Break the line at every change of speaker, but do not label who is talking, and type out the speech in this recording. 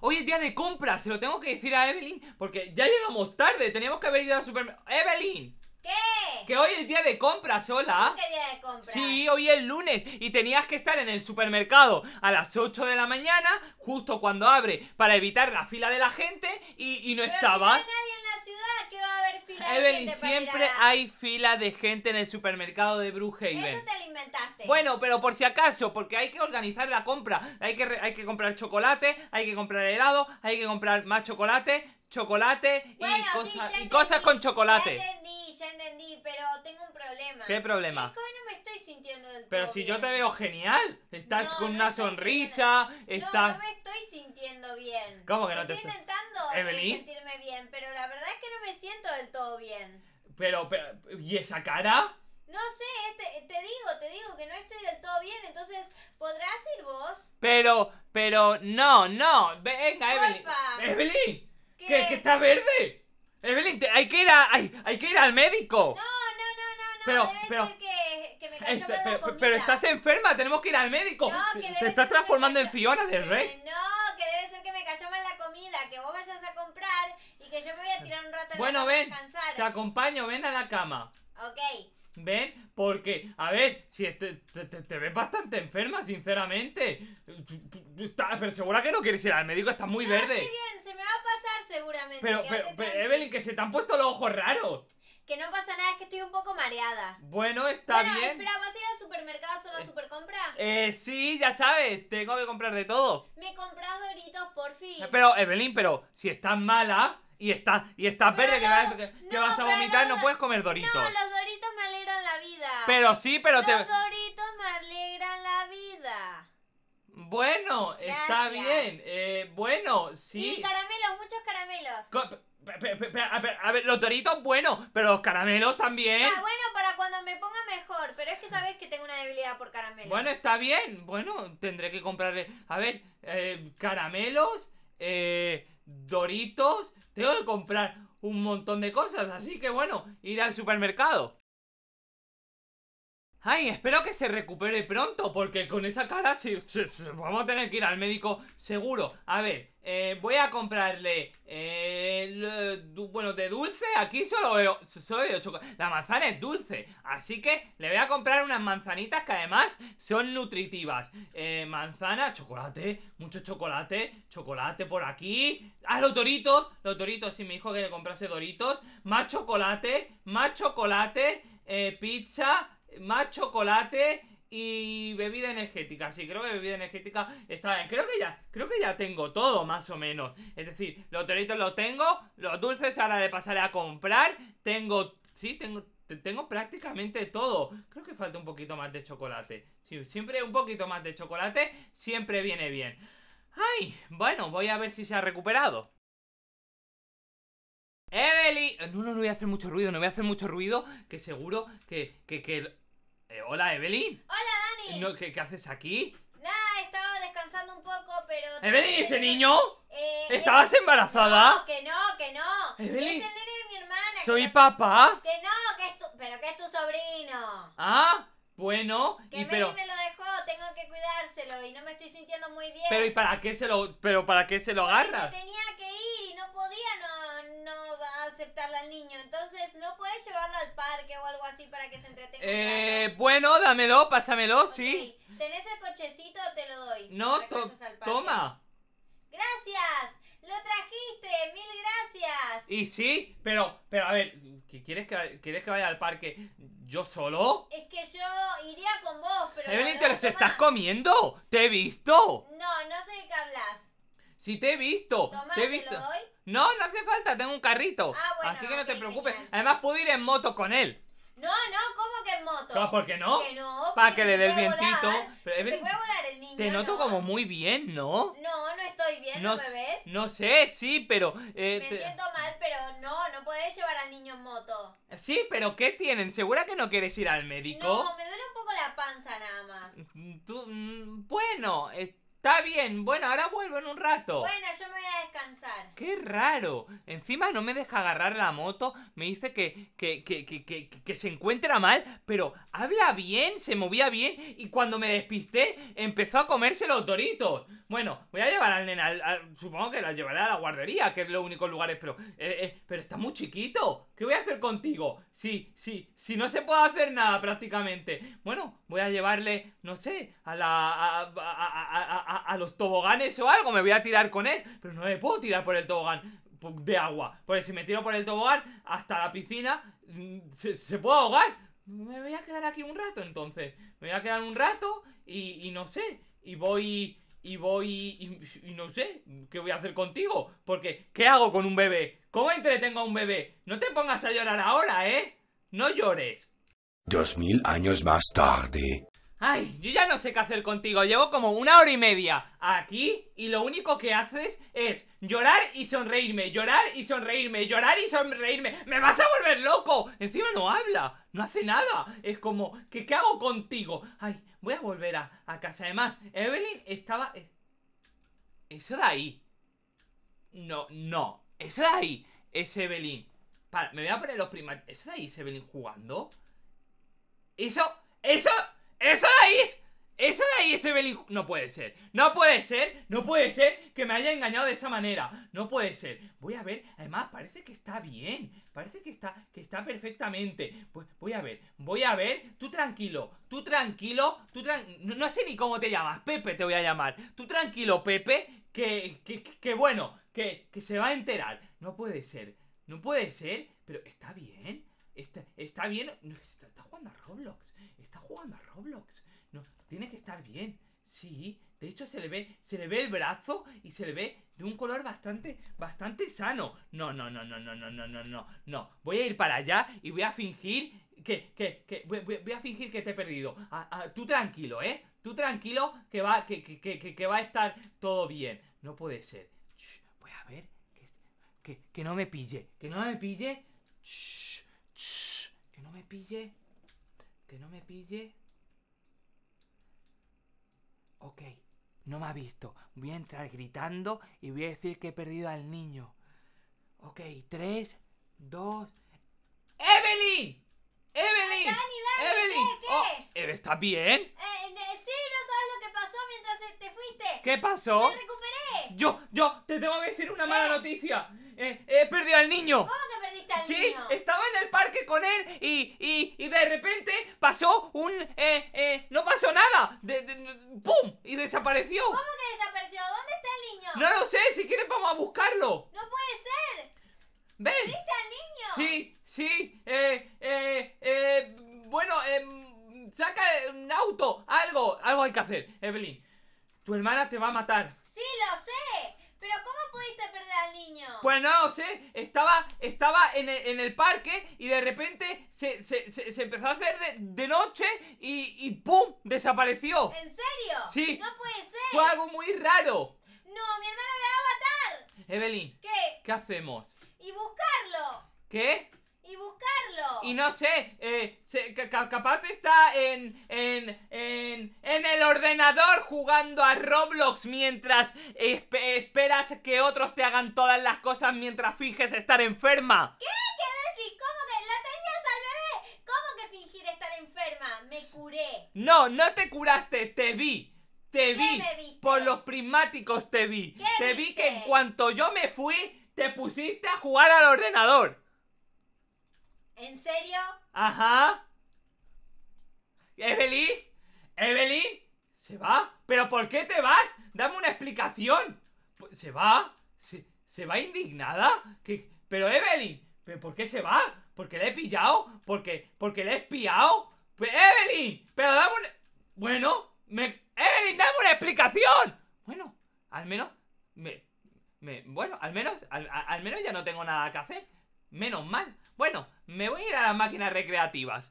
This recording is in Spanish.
Hoy es día de compras, se lo tengo que decir a Evelyn porque ya llegamos tarde, teníamos que haber ido al supermercado. ¡Evelyn! ¿Qué? Que hoy es día de compras, hola. ¿Qué
día de compras? Sí,
hoy es lunes y tenías que estar en el supermercado a las 8 de la mañana, justo cuando abre, para evitar la fila de la gente y, no estabas. hay nadie
en la ciudad, que va a haber fila de gente siempre
hay fila de gente en el supermercado de Brookhaven. Eso bueno, pero por si acaso, porque hay que organizar la compra. Hay que, hay que comprar chocolate, hay que comprar helado, hay que comprar más chocolate, chocolate y, cosas, y cosas con chocolate. Ya
entendí, ya entendí, pero tengo un problema. ¿Qué problema? Es que hoy no me estoy sintiendo del todo Pero
si yo te veo genial, estás con una sonrisa, estás... No, no me
estoy sintiendo bien. ¿Cómo
que no estoy te estoy intentando ¿Eh, eh,
sentirme bien, pero la verdad es que no me siento del todo bien.
Pero, pero ¿y esa cara?
No sé, te digo que no estoy del todo bien, entonces podrás ir vos.
Pero, pero, no, no. Venga, Evelyn. Porfa. Evelyn. ¿Qué? ¿Que, que está verde? Evelyn, hay, que ir a, hay, hay, que ir al médico. No, no, no, no, no. Pero, debe pero, ser que, que me cayó mal pero, la este, pero, estás enferma, tenemos que ir al médico. No, que debe te estás transformando en Fiona del Rey.
No, que debe ser que me cayó mal la comida, que vos vayas a comprar y que yo me voy a tirar un rato en bueno, la cama ven, a descansar. Te
acompaño, ven a la cama. Ok. ¿Ven? Porque, a ver, si te, te, ves bastante enferma, sinceramente. pero segura que no quieres ir al médico, está muy ah, verde. Muy
bien, se me va a pasar seguramente. Pero, Evelyn,
que se te han puesto los ojos raros.
Que no pasa nada, es que estoy un poco mareada.
Bueno, está bien. Espera,
¿vas a ir al supermercado solo a eh, supercompra?
Eh, sí, ya sabes, tengo que comprar de todo.
Me he comprado doritos, por fin.
Pero, Evelyn, pero si estás mala y estás, y estás verde, que, vas, a vomitar, no puedes comer doritos. Pero sí, pero Los Doritos me alegran la vida. Bueno, está bien. Eh, bueno, sí. Y
caramelos, muchos
caramelos. a ver, los doritos bueno, pero los caramelos también. Ah,
bueno, para cuando me ponga mejor, pero es que sabes que tengo una debilidad por caramelos.
Bueno, está bien. Bueno, tendré que comprarle. A ver, eh, caramelos, eh, doritos. Tengo que comprar un montón de cosas, así que bueno, ir al supermercado. Ay, espero que se recupere pronto Porque con esa cara sí, vamos a tener que ir al médico seguro A ver, eh, voy a comprarle eh, Bueno, de dulce Aquí solo veo, solo veo chocolate La manzana es dulce Así que le voy a comprar unas manzanitas Que además son nutritivas eh, Manzana, chocolate Mucho chocolate, chocolate por aquí Ah, los doritos Los doritos, sí, me dijo que le comprase doritos Más chocolate, más chocolate eh, Pizza más chocolate y bebida energética. Sí, creo que bebida energética está bien. Creo que ya, creo que ya tengo todo, más o menos. Es decir, los toritos los tengo, los dulces ahora le pasaré a comprar. Tengo, sí, tengo, tengo prácticamente todo. Creo que falta un poquito más de chocolate. Sí, siempre un poquito más de chocolate, siempre viene bien. Ay, bueno, voy a ver si se ha recuperado. Evelyn, No, no, no voy a hacer mucho ruido, no voy a hacer mucho ruido, que seguro que... que, que... Eh, hola, Evelyn. Hola, Dani. Eh, ¿qué, haces aquí? Nada,
estaba descansando un poco, pero... ¿Evelyn, ese niño?
Eh, ¿Estabas embarazada? No,
que no, que no. Evelyn. Es
el nene de mi hermana. ¿Soy papá?
Que no, que es tu... Pero que es tu sobrino.
Ah, bueno. Que Evelyn me
lo dejó, tengo que cuidárselo y no me estoy sintiendo muy bien. Pero ¿y para
qué se lo... pero para qué se lo agarra?
aceptarla al niño. Entonces, ¿no puedes llevarlo al parque o algo así para que se
entretenga? Eh, bueno, dámelo, pásamelo, si sí.
¿Tenés el cochecito? Te lo doy. No, toma. Gracias. ¡Lo trajiste! ¡Mil gracias!
Y sí, pero, pero a ver, ¿quieres que, ¿quieres que vaya al parque yo solo?
Es que yo iría con vos, pero. Evelyn, te
estás comiendo. ¿Te he visto?
No, no sé de qué hablas.
Si te he visto. te he visto. ¿te lo doy? No, no hace falta, tengo un carrito. Ah, bueno, así que no te preocupes. Además, puedo ir en moto con él.
No, no, ¿cómo que en moto? No, ¿por qué no? Para que le dé el vientito. Te Te puede volar el niño. Te noto
como muy bien, ¿no?
No, no estoy bien, ¿no, me ves?
No sé, sí, pero. Eh, me siento
mal, pero no, no puedes llevar al niño en moto.
Sí, pero ¿qué tienen? ¿Segura que no quieres ir al médico? No,
me duele un poco la panza nada más.
Mm, tú, mm, bueno, Está bien, bueno, ahora vuelvo en un rato. Bueno,
yo me voy a descansar.
Qué raro. Encima no me deja agarrar la moto. Me dice que, que, se encuentra mal, pero habla bien, se movía bien. Y cuando me despisté, empezó a comerse los doritos. Bueno, voy a llevar al nena. supongo que la llevaré a la guardería, que es los único lugares, pero. Eh, eh, pero está muy chiquito. ¿Qué voy a hacer contigo? Sí, sí, si no se puede hacer nada prácticamente. Bueno, voy a llevarle, no sé, a la a, los toboganes o algo, me voy a tirar con él, pero no me puedo tirar por el tobogán de agua, porque si me tiro por el tobogán hasta la piscina, mm, se, se puede ahogar. Me voy a quedar aquí un rato entonces, me voy a quedar un rato y, no sé, y voy y voy y, y, no sé qué voy a hacer contigo. Porque, ¿qué hago con un bebé? ¿Cómo entretengo a un bebé? No te pongas a llorar ahora, ¿eh? No llores. Dos mil años más tarde. Ay, yo ya no sé qué hacer contigo. Llevo como una hora y media aquí y lo único que haces es llorar y sonreírme, llorar y sonreírme, llorar y sonreírme. ¡Me vas a volver loco! Encima no habla, no hace nada. Es como, ¿qué, qué hago contigo? Ay, voy a volver a, casa. Además, Evelyn estaba... Eso de ahí. No, no. Eso de ahí es Evelyn. me voy a poner los primates. ¿Eso de ahí es Evelyn jugando? Eso... ¡Eso! ¡Esa de ahí es! ¡Esa de ahí es No puede ser, no puede ser, no puede ser que me haya engañado de esa manera. No puede ser. Voy a ver, además parece que está bien. Parece que está, que está perfectamente. Voy, pues, voy a ver, voy a ver. Tú tranquilo, tú tranquilo, tú No, sé ni cómo te llamas, Pepe te voy a llamar. Tú tranquilo, Pepe, que, que, que bueno, que, que se va a enterar. No puede ser, no puede ser, pero está bien. Está, bien. está, jugando a Roblox. Está jugando a Roblox. No, tiene que estar bien. Sí. De hecho, se le ve. Se le ve el brazo y se le ve de un color bastante. Bastante sano. No, no, no, no, no, no, no, no, no. Voy a ir para allá y voy a fingir. Que, voy, a fingir que te he perdido. tú tranquilo, ¿eh? Tú tranquilo que va, que, que, va a estar todo bien. No puede ser. voy a ver. Que, que, no me pille. Que no me pille. Shh. Que no me pille. Que no me pille. Ok, no me ha visto. Voy a entrar gritando y voy a decir que he perdido al niño. Ok, 3, 2... ¡Evelyn! ¡Evelyn! ¡Evelyn! ¿Estás bien? Eh,
eh, sí, no sabes lo que pasó mientras eh, te fuiste.
¿Qué pasó? Me
recuperé.
Yo, yo, te tengo que decir una mala noticia. he perdido al niño. ¿Cómo
Sí, estaba en
el parque con él y, y, y de repente pasó un... Eh, eh, no pasó nada. ¡Pum! Y desapareció. ¿Cómo
que desapareció? ¿Dónde está el niño? No lo sé,
si quieres vamos a buscarlo.
No puede ser.
¿Viste al niño? Sí, sí. Eh, bueno, em, saca un auto, algo. Algo hay que hacer, Evelyn. Tu hermana te va a matar. Pues no lo sé, estaba, estaba en, el, parque y de repente se, empezó a hacer de, noche y, y, ¡pum! desapareció.
¿En serio? Sí. No puede ser. Fue algo muy raro. No, mi hermana me va a matar. Evelyn. ¿Qué?
¿Qué hacemos?
Y buscarlo. ¿Qué? y buscarlo.
Y no sé, eh, capaz está en, en, en, el ordenador jugando a Roblox mientras que otros te hagan todas las cosas mientras finges estar enferma. ¿Qué? ¿Qué
decís? ¿Cómo que la tenías al bebé? ¿Cómo que fingir estar enferma? Me curé.
No, no te curaste, te vi. Te vi. Por los prismáticos te vi. te vi que en cuanto yo me fui, te pusiste a jugar al ordenador.
¿En serio?
Ajá. Evelyn, Evelyn, ¿se va? ¿Pero por qué te vas? Dame una explicación. Pues, ¿Se va? ¿Se, va indignada? Pero Evelyn, ¿pero ¿por qué se va? ¿Porque le he pillado? ¿Porque, porque le he espiado? Pues, ¡Evelyn! ¡Pero dame una... Bueno, me... ¡Evelyn, dame una explicación! Bueno, al menos... Me... me bueno, al menos... Al, al menos ya no tengo nada que hacer. Menos mal. Bueno, me voy a ir a las máquinas recreativas.